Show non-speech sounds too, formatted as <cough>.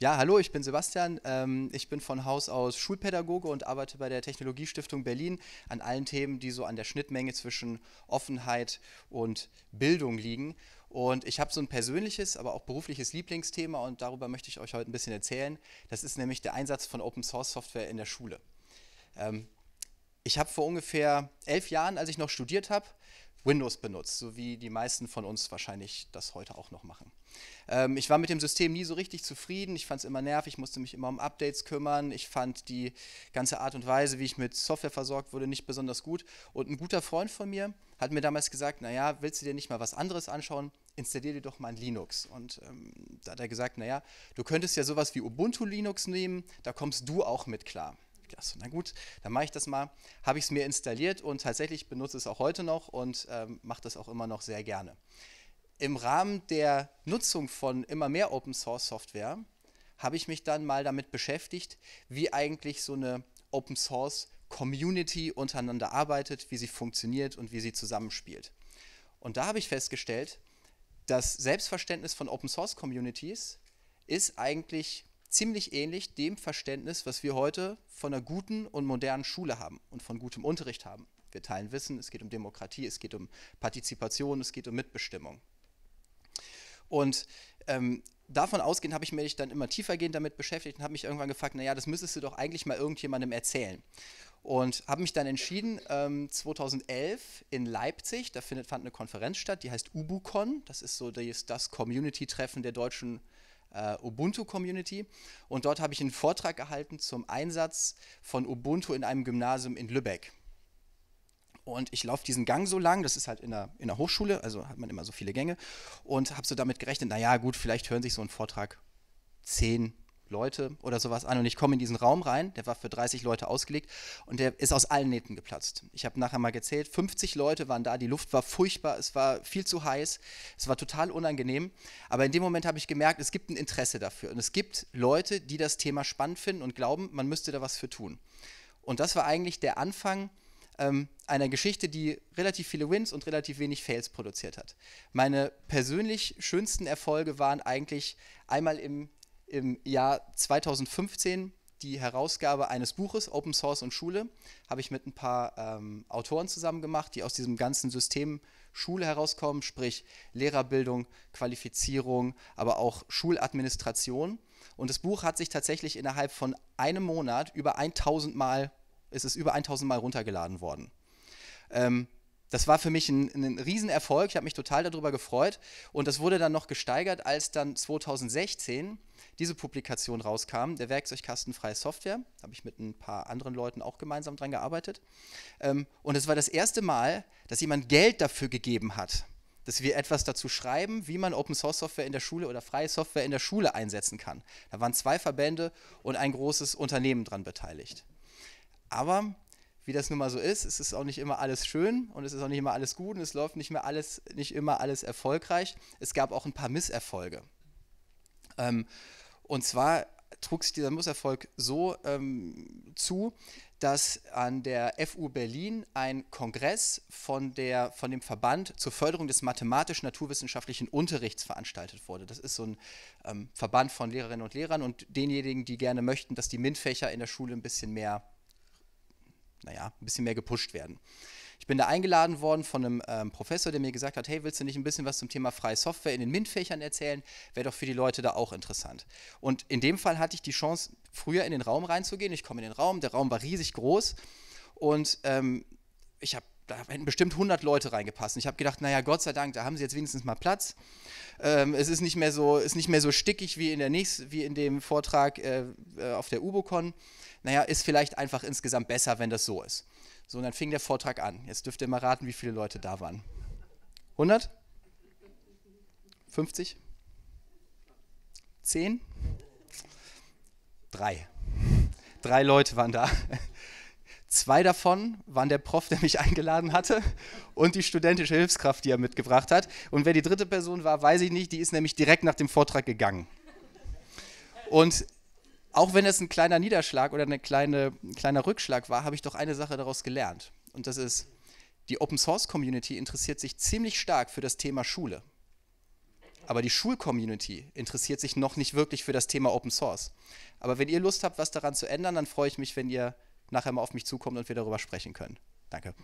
Ja, hallo, ich bin Sebastian. Ähm, ich bin von Haus aus Schulpädagoge und arbeite bei der Technologiestiftung Berlin an allen Themen, die so an der Schnittmenge zwischen Offenheit und Bildung liegen. Und ich habe so ein persönliches, aber auch berufliches Lieblingsthema und darüber möchte ich euch heute ein bisschen erzählen. Das ist nämlich der Einsatz von Open Source Software in der Schule. Ähm, ich habe vor ungefähr elf Jahren, als ich noch studiert habe, Windows benutzt, so wie die meisten von uns wahrscheinlich das heute auch noch machen. Ähm, ich war mit dem System nie so richtig zufrieden, ich fand es immer nervig, ich musste mich immer um Updates kümmern, ich fand die ganze Art und Weise, wie ich mit Software versorgt wurde, nicht besonders gut. Und ein guter Freund von mir hat mir damals gesagt, naja, willst du dir nicht mal was anderes anschauen? Installier dir doch mal ein Linux. Und ähm, da hat er gesagt, naja, du könntest ja sowas wie Ubuntu Linux nehmen, da kommst du auch mit klar das? Na gut, dann mache ich das mal. Habe ich es mir installiert und tatsächlich benutze es auch heute noch und ähm, mache das auch immer noch sehr gerne. Im Rahmen der Nutzung von immer mehr Open Source Software habe ich mich dann mal damit beschäftigt, wie eigentlich so eine Open Source Community untereinander arbeitet, wie sie funktioniert und wie sie zusammenspielt. Und da habe ich festgestellt, das Selbstverständnis von Open Source Communities ist eigentlich ziemlich ähnlich dem Verständnis, was wir heute von einer guten und modernen Schule haben und von gutem Unterricht haben. Wir teilen Wissen, es geht um Demokratie, es geht um Partizipation, es geht um Mitbestimmung. Und ähm, davon ausgehend habe ich mich dann immer tiefergehend damit beschäftigt und habe mich irgendwann gefragt, naja, das müsstest du doch eigentlich mal irgendjemandem erzählen. Und habe mich dann entschieden, ähm, 2011 in Leipzig, da findet, fand eine Konferenz statt, die heißt UbuCon, das ist so das, Community-Treffen der deutschen äh, äh, Ubuntu-Community. Und dort habe ich einen Vortrag gehalten zum Einsatz von Ubuntu in einem Gymnasium in Lübeck. Und ich laufe diesen Gang so lang, das ist halt in der, in der Hochschule, also hat man immer so viele Gänge, und habe so damit gerechnet, naja, gut, vielleicht hören sich so einen Vortrag 10, Leute oder sowas an und ich komme in diesen Raum rein, der war für 30 Leute ausgelegt und der ist aus allen Nähten geplatzt. Ich habe nachher mal gezählt, 50 Leute waren da, die Luft war furchtbar, es war viel zu heiß, es war total unangenehm, aber in dem Moment habe ich gemerkt, es gibt ein Interesse dafür und es gibt Leute, die das Thema spannend finden und glauben, man müsste da was für tun. Und das war eigentlich der Anfang ähm, einer Geschichte, die relativ viele Wins und relativ wenig Fails produziert hat. Meine persönlich schönsten Erfolge waren eigentlich einmal im im Jahr 2015 die Herausgabe eines Buches, Open Source und Schule, habe ich mit ein paar ähm, Autoren zusammen gemacht, die aus diesem ganzen System Schule herauskommen, sprich Lehrerbildung, Qualifizierung, aber auch Schuladministration. Und das Buch hat sich tatsächlich innerhalb von einem Monat über 1000 Mal, ist es über 1000 Mal runtergeladen worden. Ähm, das war für mich ein, ein Riesenerfolg. Ich habe mich total darüber gefreut. Und das wurde dann noch gesteigert, als dann 2016 diese Publikation rauskam, der Werkzeugkasten Freie Software. Da habe ich mit ein paar anderen Leuten auch gemeinsam dran gearbeitet. Ähm, und es war das erste Mal, dass jemand Geld dafür gegeben hat, dass wir etwas dazu schreiben, wie man Open Source Software in der Schule oder freie Software in der Schule einsetzen kann. Da waren zwei Verbände und ein großes Unternehmen dran beteiligt. Aber wie das nun mal so ist, es ist auch nicht immer alles schön und es ist auch nicht immer alles gut und es läuft nicht mehr alles, nicht immer alles erfolgreich. Es gab auch ein paar Misserfolge. Ähm, und zwar trug sich dieser Misserfolg so ähm, zu, dass an der FU Berlin ein Kongress von, der, von dem Verband zur Förderung des mathematisch-naturwissenschaftlichen Unterrichts veranstaltet wurde. Das ist so ein ähm, Verband von Lehrerinnen und Lehrern und denjenigen, die gerne möchten, dass die MINT-Fächer in der Schule ein bisschen mehr naja, ein bisschen mehr gepusht werden. Ich bin da eingeladen worden von einem ähm, Professor, der mir gesagt hat, hey, willst du nicht ein bisschen was zum Thema freie Software in den MINT-Fächern erzählen? Wäre doch für die Leute da auch interessant. Und in dem Fall hatte ich die Chance, früher in den Raum reinzugehen. Ich komme in den Raum, der Raum war riesig groß und ähm, ich habe da hätten bestimmt 100 Leute reingepasst. Und ich habe gedacht, naja, Gott sei Dank, da haben sie jetzt wenigstens mal Platz. Ähm, es ist nicht, mehr so, ist nicht mehr so stickig wie in, der nächst, wie in dem Vortrag äh, äh auf der Ubocon. Naja, ist vielleicht einfach insgesamt besser, wenn das so ist. So, und dann fing der Vortrag an. Jetzt dürft ihr mal raten, wie viele Leute da waren. 100? 50? 10? Drei. Drei Leute waren da. Zwei davon waren der Prof, der mich <laughs> eingeladen hatte, und die studentische Hilfskraft, die er mitgebracht hat. Und wer die dritte Person war, weiß ich nicht, die ist nämlich direkt nach dem Vortrag gegangen. Und auch wenn es ein kleiner Niederschlag oder eine kleine, ein kleiner Rückschlag war, habe ich doch eine Sache daraus gelernt. Und das ist, die Open Source Community interessiert sich ziemlich stark für das Thema Schule. Aber die Schulcommunity interessiert sich noch nicht wirklich für das Thema Open Source. Aber wenn ihr Lust habt, was daran zu ändern, dann freue ich mich, wenn ihr nachher mal auf mich zukommen und wir darüber sprechen können. Danke.